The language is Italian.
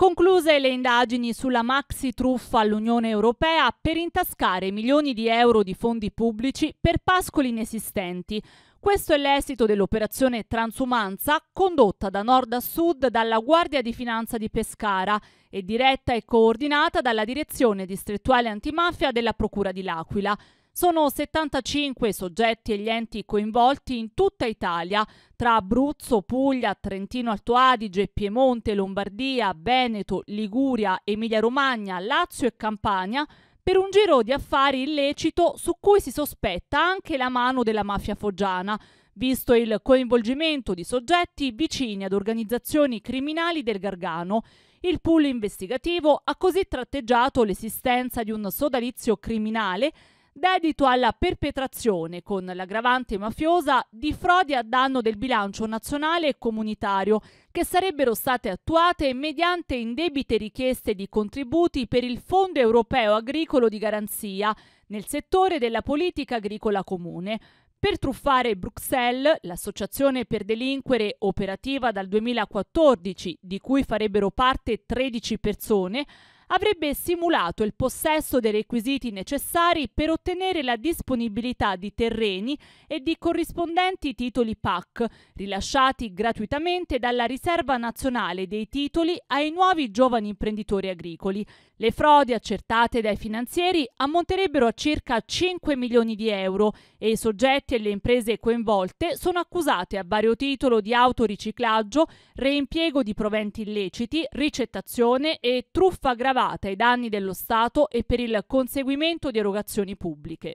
Concluse le indagini sulla maxi truffa all'Unione Europea per intascare milioni di euro di fondi pubblici per pascoli inesistenti, questo è l'esito dell'operazione Transumanza condotta da nord a sud dalla Guardia di Finanza di Pescara e diretta e coordinata dalla Direzione Distrettuale Antimafia della Procura di L'Aquila. Sono 75 soggetti e gli enti coinvolti in tutta Italia, tra Abruzzo, Puglia, Trentino Alto Adige, Piemonte, Lombardia, Veneto, Liguria, Emilia Romagna, Lazio e Campania, per un giro di affari illecito su cui si sospetta anche la mano della mafia foggiana, visto il coinvolgimento di soggetti vicini ad organizzazioni criminali del Gargano. Il pool investigativo ha così tratteggiato l'esistenza di un sodalizio criminale dedito alla perpetrazione con l'aggravante mafiosa di frodi a danno del bilancio nazionale e comunitario che sarebbero state attuate mediante indebite richieste di contributi per il Fondo europeo agricolo di garanzia nel settore della politica agricola comune. Per truffare Bruxelles, l'associazione per delinquere operativa dal 2014, di cui farebbero parte 13 persone, avrebbe simulato il possesso dei requisiti necessari per ottenere la disponibilità di terreni e di corrispondenti titoli PAC, rilasciati gratuitamente dalla Riserva Nazionale dei Titoli ai nuovi giovani imprenditori agricoli. Le frodi accertate dai finanzieri ammonterebbero a circa 5 milioni di euro e i soggetti e le imprese coinvolte sono accusate a vario titolo di autoriciclaggio, reimpiego di proventi illeciti, ricettazione e truffa gravata aggravata ai danni dello Stato e per il conseguimento di erogazioni pubbliche.